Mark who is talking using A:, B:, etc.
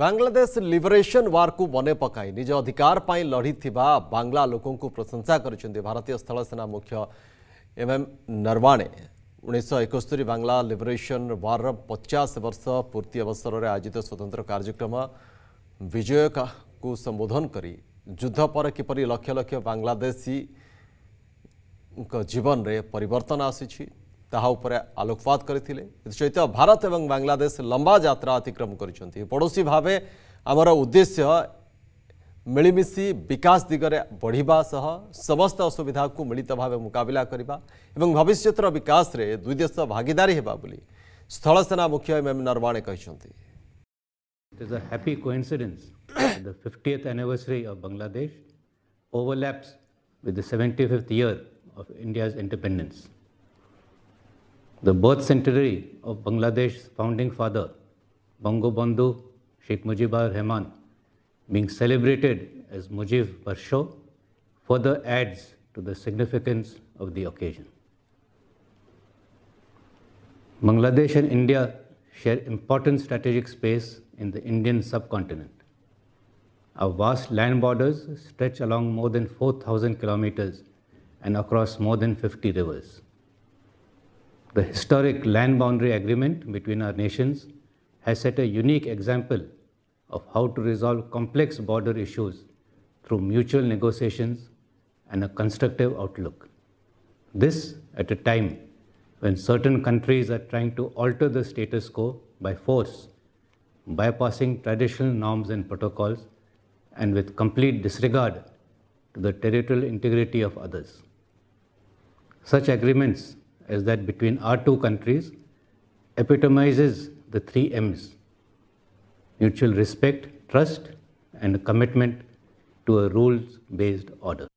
A: Bangladesh liberation ୱାର୍କୁ ମନେ ପକାଇ ନିଜ ଅଧିକାର ପାଇଁ ଲଢ଼ିଥିବା ବାଂଲା ଲୋକଙ୍କୁ ପ୍ରଶଂସା କରିଛନ୍ତି ଭାରତୀୟ ସ୍ଥଳସେନା ମୁଖ୍ୟ ଏମ୍ଏମ୍ ନରୱାଣେ ଉଣେଇଶହ ଏକସ୍ତରୀ ବାଂଲା ଲିବରେସନ୍ ୱାର୍ର ପଚାଶ ବର୍ଷ ପୂର୍ତ୍ତି ଅବସରରେ ଆୟୋଜିତ ସ୍ୱତନ୍ତ୍ର କାର୍ଯ୍ୟକ୍ରମ ବିଜୟକୁ ସମ୍ବୋଧନ କରି ଯୁଦ୍ଧ ପରେ କିପରି ଲକ୍ଷ ଲକ୍ଷ ବାଂଲାଦେଶୀଙ୍କ ଜୀବନରେ ପରିବର୍ତ୍ତନ ଆସିଛି ताऊपर आलोकपात करते सहित भारत और बांग्लादेश लंबा जात्रा अतिक्रम कर पड़ोसी भाव आमर उद्देश्य मिलमिशी विकास दिगरे बढ़िया सह समस्त असुविधा को मिलित भाव मुकबिला करने भविष्य विकास रे दुई भागीदारी होगा स्थल सेना मुख्य M M Naravane
B: independence The birth centenary of Bangladesh's founding father, Bangabandhu Sheikh Mujibur Rahman, being celebrated as Mujib Barsho, further adds to the significance of the occasion. Bangladesh and India share important strategic space in the Indian subcontinent. Our vast land borders stretch along more than 4,000 kilometers and across more than 50 rivers. The historic land boundary agreement between our nations has set a unique example of how to resolve complex border issues through mutual negotiations and a constructive outlook. This at a time when certain countries are trying to alter the status quo by force, bypassing traditional norms and protocols, and with complete disregard to the territorial integrity of others. Such agreements is that between our two countries epitomizes the three M's mutual respect, trust, and a commitment to a rules based order.